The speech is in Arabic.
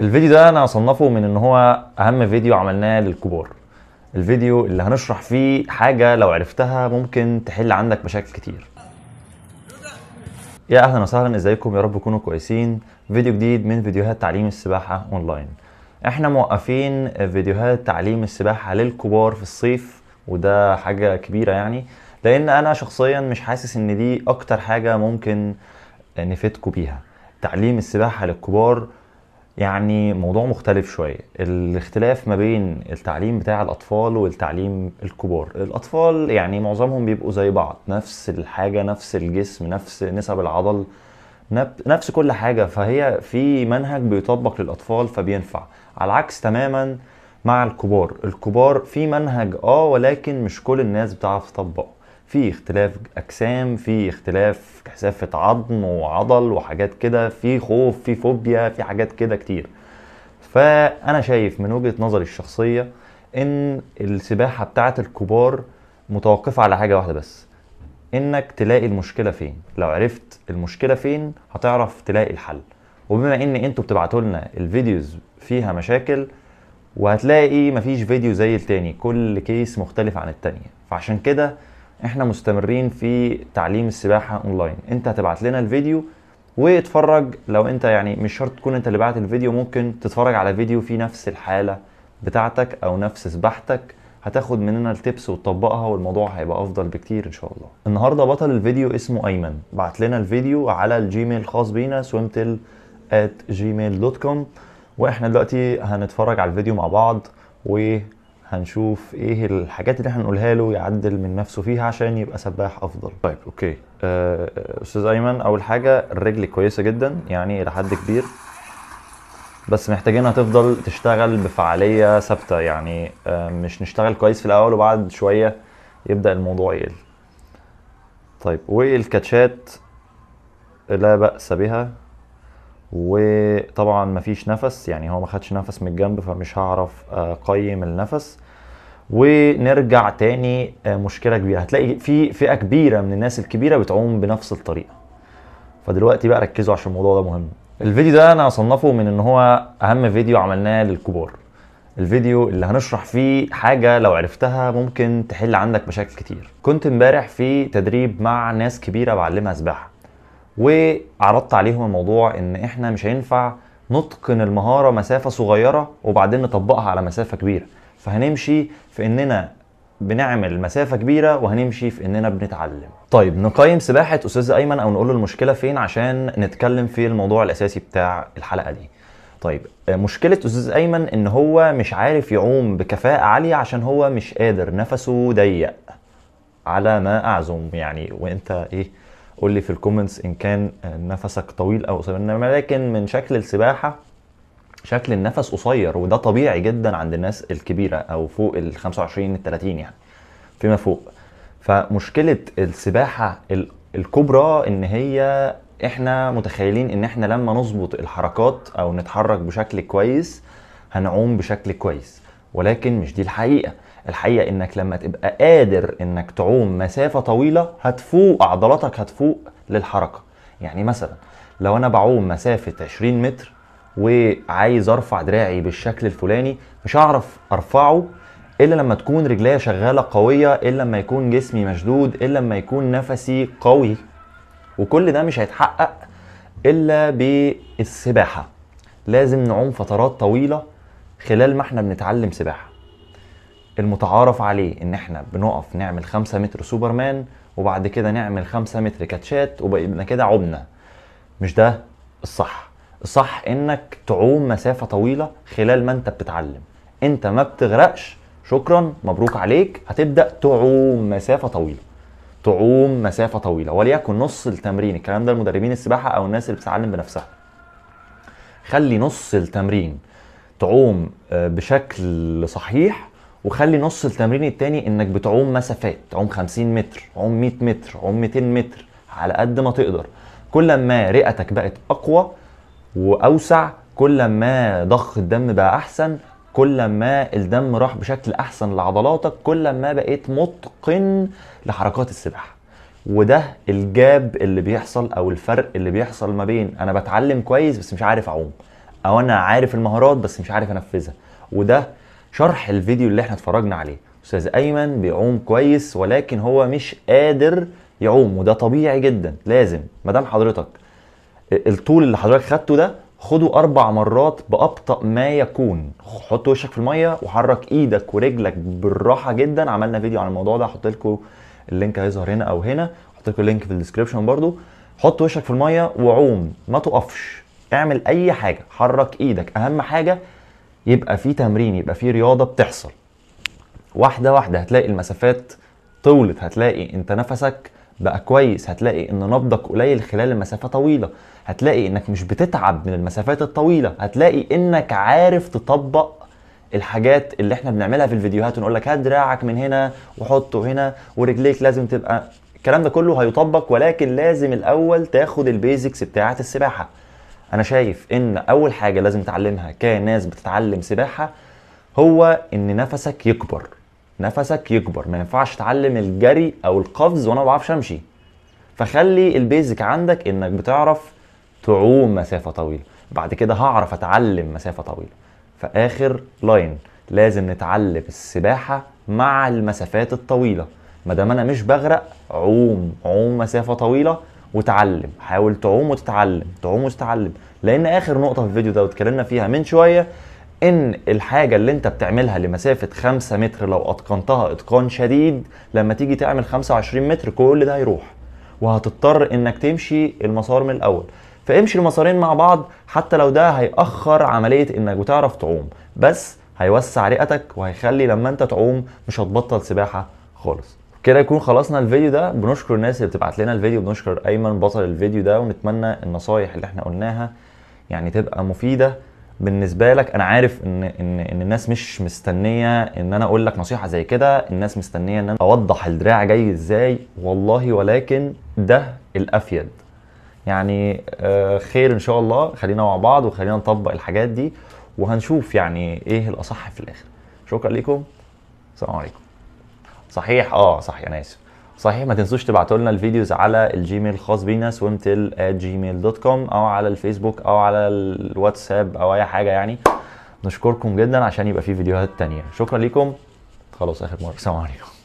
الفيديو ده انا اصنفه من ان هو اهم فيديو عملناه للكبار الفيديو اللي هنشرح فيه حاجه لو عرفتها ممكن تحل عندك مشاكل كتير يا اهلا وسهلا ازيكم يا رب تكونوا كويسين فيديو جديد من فيديوهات تعليم السباحه اونلاين احنا موقفين فيديوهات تعليم السباحه للكبار في الصيف وده حاجه كبيره يعني لان انا شخصيا مش حاسس ان دي اكتر حاجه ممكن نفيدكم بيها تعليم السباحه للكبار يعني موضوع مختلف شوية الاختلاف ما بين التعليم بتاع الأطفال والتعليم الكبار الأطفال يعني معظمهم بيبقوا زي بعض نفس الحاجة نفس الجسم نفس نسب العضل نفس كل حاجة فهي في منهج بيطبق للأطفال فبينفع على العكس تماما مع الكبار الكبار في منهج اه ولكن مش كل الناس بتعرف تطبقه في اختلاف اجسام في اختلاف كثافه عظم وعضل وحاجات كده في خوف في فوبيا في حاجات كده كتير فانا شايف من وجهه نظري الشخصيه ان السباحه بتاعه الكبار متوقفه على حاجه واحده بس انك تلاقي المشكله فين لو عرفت المشكله فين هتعرف تلاقي الحل وبما ان انتوا بتبعتوا لنا الفيديوز فيها مشاكل وهتلاقي مفيش فيديو زي التاني كل كيس مختلف عن التانية فعشان كده احنا مستمرين في تعليم السباحه اونلاين انت هتبعت لنا الفيديو واتفرج لو انت يعني مش شرط تكون انت اللي بعت الفيديو ممكن تتفرج على فيديو في نفس الحاله بتاعتك او نفس سباحتك هتاخد مننا التبس وتطبقها والموضوع هيبقى افضل بكتير ان شاء الله النهارده بطل الفيديو اسمه ايمن بعت لنا الفيديو على الجيميل الخاص بينا سويمتل at gmail.com واحنا دلوقتي هنتفرج على الفيديو مع بعض و هنشوف ايه الحاجات اللي احنا نقولها له يعدل من نفسه فيها عشان يبقى سباح افضل طيب اوكي آه، آه، استاذ آه ايمن اول حاجه الرجل كويسه جدا يعني الى حد كبير بس محتاجينها تفضل تشتغل بفعاليه ثابته يعني آه مش نشتغل كويس في الاول وبعد شويه يبدا الموضوع يقل طيب والكاتشات لا باس بها وطبعا مفيش نفس يعني هو ما خدش نفس من الجنب فمش هعرف آه، اقيم النفس ونرجع تاني آه، مشكله كبيره هتلاقي في فئه كبيره من الناس الكبيره بتعوم بنفس الطريقه فدلوقتي بقى ركزوا عشان الموضوع ده مهم الفيديو ده انا هصنفه من ان هو اهم فيديو عملناه للكبار الفيديو اللي هنشرح فيه حاجة لو عرفتها ممكن تحل عندك مشاكل كتير كنت امبارح في تدريب مع ناس كبيرة بعلمها سباحة وعرضت عليهم الموضوع ان احنا مش هينفع نتقن المهاره مسافه صغيره وبعدين نطبقها على مسافه كبيره فهنمشي في اننا بنعمل مسافه كبيره وهنمشي في اننا بنتعلم طيب نقيم سباحه استاذ ايمن او نقول له المشكله فين عشان نتكلم في الموضوع الاساسي بتاع الحلقه دي طيب آه، مشكلة أستاذ أيمن إن هو مش عارف يعوم بكفاءة عالية عشان هو مش قادر نفسه ضيق على ما أعزم يعني وأنت إيه قول لي في الكومنتس ان كان نفسك طويل او قصير لكن من شكل السباحه شكل النفس قصير وده طبيعي جدا عند الناس الكبيره او فوق ال 25 ال 30 يعني فيما فوق فمشكله السباحه الكبرى ان هي احنا متخيلين ان احنا لما نظبط الحركات او نتحرك بشكل كويس هنعوم بشكل كويس ولكن مش دي الحقيقه الحقيقه انك لما تبقى قادر انك تعوم مسافه طويله هتفوق عضلاتك هتفوق للحركه يعني مثلا لو انا بعوم مسافه 20 متر وعايز ارفع دراعي بالشكل الفلاني مش هعرف ارفعه الا لما تكون رجليا شغاله قويه الا لما يكون جسمي مشدود الا لما يكون نفسي قوي وكل ده مش هيتحقق الا بالسباحه لازم نعوم فترات طويله خلال ما احنا بنتعلم سباحه المتعارف عليه ان احنا بنقف نعمل 5 متر سوبرمان وبعد كده نعمل 5 متر كاتشات وبقينا كده عمنا مش ده الصح الصح انك تعوم مسافه طويله خلال ما انت بتتعلم انت ما بتغرقش شكرا مبروك عليك هتبدا تعوم مسافه طويله تعوم مسافه طويله وليكن نص التمرين الكلام ده المدربين السباحه او الناس اللي بتتعلم بنفسها خلي نص التمرين تعوم آه، بشكل صحيح وخلي نص التمرين التاني انك بتعوم مسافات تعوم 50 متر عوم 100 متر عوم 200 متر على قد ما تقدر كل ما رئتك بقت اقوى واوسع كل ما ضخ الدم بقى احسن كل ما الدم راح بشكل احسن لعضلاتك كل ما بقيت متقن لحركات السباحه وده الجاب اللي بيحصل او الفرق اللي بيحصل ما بين انا بتعلم كويس بس مش عارف اعوم او انا عارف المهارات بس مش عارف انفذها وده شرح الفيديو اللي احنا اتفرجنا عليه استاذ ايمن بيعوم كويس ولكن هو مش قادر يعوم وده طبيعي جدا لازم مدام حضرتك الطول اللي حضرتك خدته ده خده اربع مرات بابطا ما يكون حط وشك في الميه وحرك ايدك ورجلك بالراحه جدا عملنا فيديو عن الموضوع ده هحط لكم اللينك هيظهر هنا او هنا هحط لكم اللينك في الديسكربشن برده حط وشك في الميه وعوم ما تقفش اعمل اي حاجه حرك ايدك اهم حاجه يبقى في تمرين يبقى في رياضه بتحصل واحده واحده هتلاقي المسافات طولت هتلاقي انت نفسك بقى كويس هتلاقي ان نبضك قليل خلال المسافه طويله هتلاقي انك مش بتتعب من المسافات الطويله هتلاقي انك عارف تطبق الحاجات اللي احنا بنعملها في الفيديوهات ونقول لك هات دراعك من هنا وحطه هنا ورجليك لازم تبقى الكلام ده كله هيطبق ولكن لازم الاول تاخد البيزكس بتاعه السباحه انا شايف ان اول حاجه لازم تعلمها كناس بتتعلم سباحه هو ان نفسك يكبر نفسك يكبر ما ينفعش تعلم الجري او القفز وانا بعرفش امشي فخلي البيزك عندك انك بتعرف تعوم مسافه طويله بعد كده هعرف اتعلم مسافه طويله فاخر لاين لازم نتعلم السباحه مع المسافات الطويله ما دام انا مش بغرق عوم عوم مسافه طويله وتعلم حاول تعوم وتتعلم تعوم وتتعلم لان اخر نقطه في الفيديو ده واتكلمنا فيها من شويه ان الحاجه اللي انت بتعملها لمسافه 5 متر لو اتقنتها اتقان شديد لما تيجي تعمل 25 متر كل ده هيروح وهتضطر انك تمشي المسار من الاول فامشي المسارين مع بعض حتى لو ده هيأخر عمليه انك بتعرف تعوم بس هيوسع رئتك وهيخلي لما انت تعوم مش هتبطل سباحه خالص كده يكون خلصنا الفيديو ده بنشكر الناس اللي بتبعت لنا الفيديو بنشكر ايمن بطل الفيديو ده ونتمنى النصايح اللي احنا قلناها يعني تبقى مفيده بالنسبه لك انا عارف ان ان ان الناس مش مستنيه ان انا اقول لك نصيحه زي كده الناس مستنيه ان انا اوضح الدراع جاي ازاي والله ولكن ده الافيد يعني آه، خير ان شاء الله خلينا مع بعض وخلينا نطبق الحاجات دي وهنشوف يعني ايه الاصح في الاخر شكرا لكم السلام عليكم صحيح اه صح انا اسف صحيح ما تنسوش تبعتوا لنا الفيديوز على الجيميل الخاص بينا كوم او على الفيسبوك او على الواتساب او اي حاجه يعني نشكركم جدا عشان يبقى في فيديوهات تانية شكرا ليكم خلاص اخر مره سلام عليكم